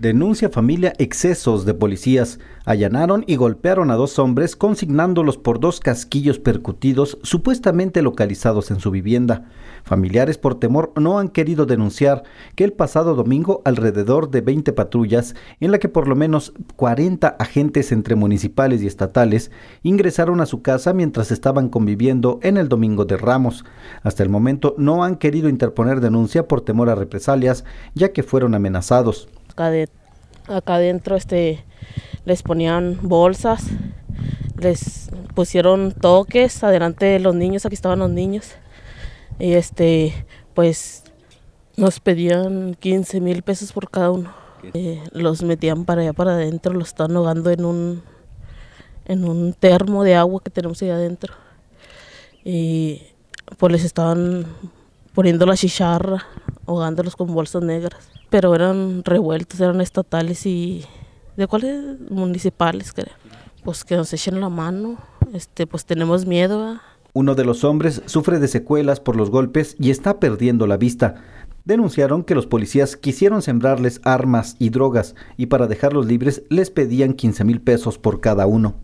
Denuncia familia excesos de policías. Allanaron y golpearon a dos hombres consignándolos por dos casquillos percutidos supuestamente localizados en su vivienda. Familiares por temor no han querido denunciar que el pasado domingo alrededor de 20 patrullas, en la que por lo menos 40 agentes entre municipales y estatales ingresaron a su casa mientras estaban conviviendo en el Domingo de Ramos. Hasta el momento no han querido interponer denuncia por temor a represalias, ya que fueron amenazados acá, acá adentro este, les ponían bolsas, les pusieron toques adelante de los niños, aquí estaban los niños. Y este, pues nos pedían 15 mil pesos por cada uno. Eh, los metían para allá para adentro, los estaban ahogando en un, en un termo de agua que tenemos ahí adentro. Y pues les estaban poniendo la chicharra, ahogándolos con bolsas negras. Pero eran revueltos, eran estatales y de cuáles municipales, creo. Pues que nos echen la mano, este, pues tenemos miedo. Uno de los hombres sufre de secuelas por los golpes y está perdiendo la vista. Denunciaron que los policías quisieron sembrarles armas y drogas y para dejarlos libres les pedían 15 mil pesos por cada uno.